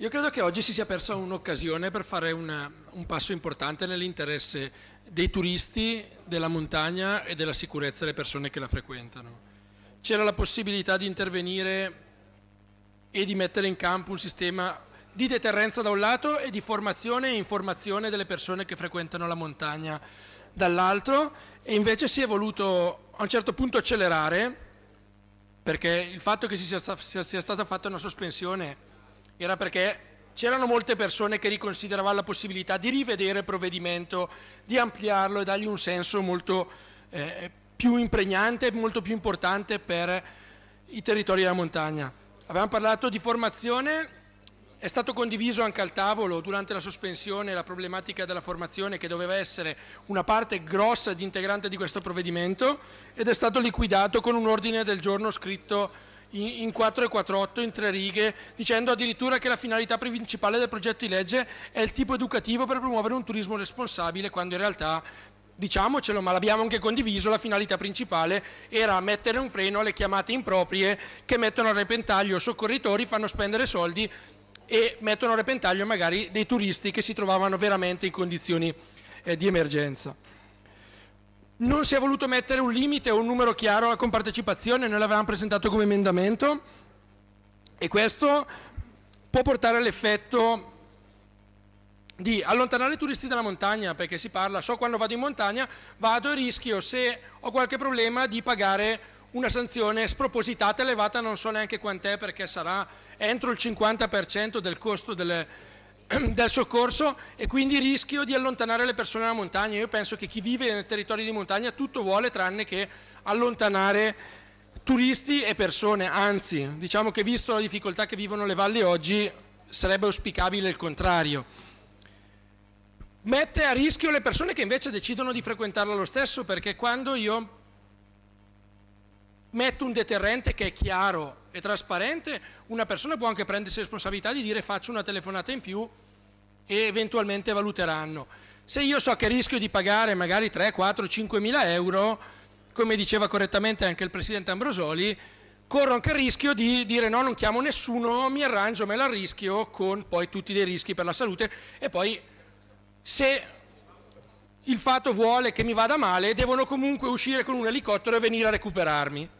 Io credo che oggi si sia persa un'occasione per fare una, un passo importante nell'interesse dei turisti, della montagna e della sicurezza delle persone che la frequentano. C'era la possibilità di intervenire e di mettere in campo un sistema di deterrenza da un lato e di formazione e informazione delle persone che frequentano la montagna dall'altro e invece si è voluto a un certo punto accelerare perché il fatto che sia, sia stata fatta una sospensione era perché c'erano molte persone che riconsideravano la possibilità di rivedere il provvedimento, di ampliarlo e dargli un senso molto eh, più impregnante, molto più importante per i territori della montagna. Avevamo parlato di formazione, è stato condiviso anche al tavolo durante la sospensione la problematica della formazione che doveva essere una parte grossa ed integrante di questo provvedimento ed è stato liquidato con un ordine del giorno scritto in, in 4 e 48 in tre righe, dicendo addirittura che la finalità principale del progetto di legge è il tipo educativo per promuovere un turismo responsabile, quando in realtà diciamocelo, ma l'abbiamo anche condiviso, la finalità principale era mettere un freno alle chiamate improprie che mettono a repentaglio soccorritori, fanno spendere soldi e mettono a repentaglio magari dei turisti che si trovavano veramente in condizioni eh, di emergenza. Non si è voluto mettere un limite o un numero chiaro alla compartecipazione, noi l'avevamo presentato come emendamento e questo può portare all'effetto di allontanare i turisti dalla montagna, perché si parla, so quando vado in montagna vado e rischio se ho qualche problema di pagare una sanzione spropositata elevata, non so neanche quant'è perché sarà entro il 50% del costo delle, del soccorso e quindi rischio di allontanare le persone dalla montagna. Io penso che chi vive nei territori di montagna tutto vuole tranne che allontanare turisti e persone, anzi diciamo che visto la difficoltà che vivono le valli oggi sarebbe auspicabile il contrario. Mette a rischio le persone che invece decidono di frequentarla lo stesso perché quando io metto un deterrente che è chiaro e trasparente, una persona può anche prendersi responsabilità di dire faccio una telefonata in più e eventualmente valuteranno. Se io so che rischio di pagare magari 3, 4, 5 mila euro, come diceva correttamente anche il Presidente Ambrosoli, corro anche il rischio di dire no, non chiamo nessuno, mi arrangio, me la rischio con poi tutti dei rischi per la salute e poi se il fatto vuole che mi vada male, devono comunque uscire con un elicottero e venire a recuperarmi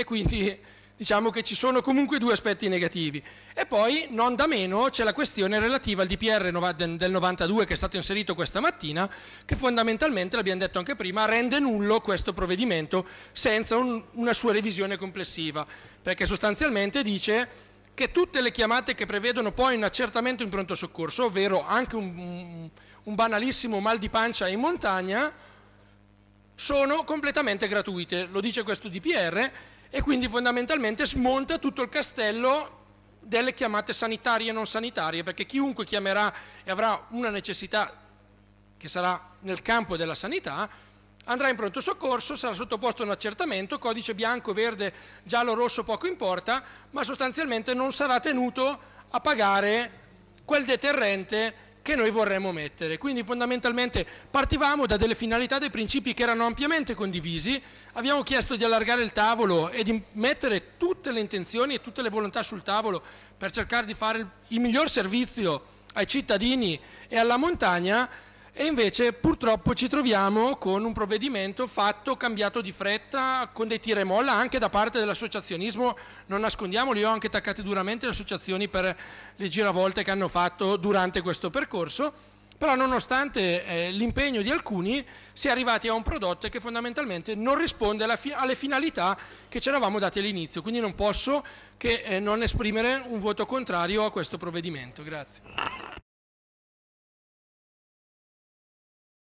e quindi diciamo che ci sono comunque due aspetti negativi. E poi non da meno c'è la questione relativa al DPR del 92 che è stato inserito questa mattina, che fondamentalmente, l'abbiamo detto anche prima, rende nullo questo provvedimento senza un, una sua revisione complessiva, perché sostanzialmente dice che tutte le chiamate che prevedono poi un accertamento in pronto soccorso, ovvero anche un, un banalissimo mal di pancia in montagna, sono completamente gratuite, lo dice questo DPR e quindi fondamentalmente smonta tutto il castello delle chiamate sanitarie e non sanitarie, perché chiunque chiamerà e avrà una necessità che sarà nel campo della sanità, andrà in pronto soccorso, sarà sottoposto a un accertamento, codice bianco, verde, giallo, rosso, poco importa, ma sostanzialmente non sarà tenuto a pagare quel deterrente che noi vorremmo mettere. Quindi fondamentalmente partivamo da delle finalità, dei principi che erano ampiamente condivisi, abbiamo chiesto di allargare il tavolo e di mettere tutte le intenzioni e tutte le volontà sul tavolo per cercare di fare il miglior servizio ai cittadini e alla montagna e invece purtroppo ci troviamo con un provvedimento fatto, cambiato di fretta, con dei tira e molla anche da parte dell'associazionismo, non nascondiamoli, ho anche attaccato duramente le associazioni per le giravolte che hanno fatto durante questo percorso, però nonostante eh, l'impegno di alcuni si è arrivati a un prodotto che fondamentalmente non risponde fi alle finalità che ci eravamo date all'inizio, quindi non posso che eh, non esprimere un voto contrario a questo provvedimento. Grazie.